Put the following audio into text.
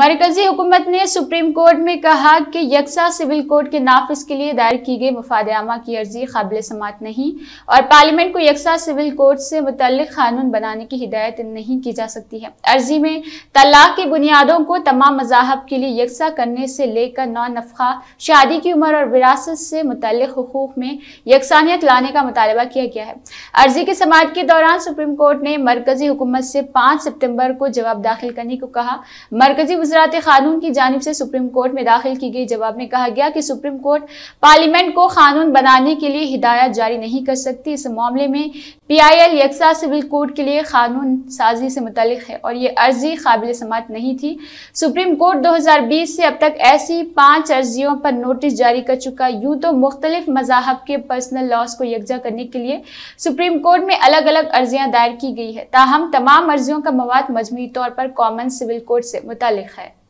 मरकजी हुकूमत ने सुप्रीम कोर्ट में कहा कि यकसा सिविल कोड के नाफिस के लिए दायर की गई वफादयामा की अर्जी काबिल समात नहीं और पार्लियामेंट को यकसा सिविल कोड से मुतल कानून बनाने की हिदायत नहीं की जा सकती है अर्जी में तलाक की बुनियादों को तमाम मजाहब के लिए यकसा करने से लेकर नौ नफा शादी की उम्र और विरासत से मुतल हकूक में यकसानियत लाने का मुतालबा किया गया है अर्जी की समात के दौरान सुप्रीम कोर्ट ने मरकजी हुकूमत से पाँच सितम्बर को जवाब दाखिल करने को कहा मरकजी वजारत कानून की जानब से सुप्रीम कोर्ट में दाखिल की गई जवाब में कहा गया कि सुप्रीम कोर्ट पार्लियामेंट को कानून बनाने के लिए हिदायत जारी नहीं कर सकती इस मामले में पीआईएल यकसा सिविल कोड के लिए कानून साजी से मुतलिक है और ये अर्जी काबिल समात नहीं थी सुप्रीम कोर्ट 2020 से अब तक ऐसी पाँच अर्जियों पर नोटिस जारी कर चुका यूँ तो मुख्तलिफ मजाहब के पर्सनल लॉस को यकजा करने के लिए सुप्रीम कोर्ट में अलग अलग अर्जियाँ दायर की गई है ताहम तमाम अर्जियों का मवाद मजमू तौर पर कॉमन सिविल कोर्ट से मुतल है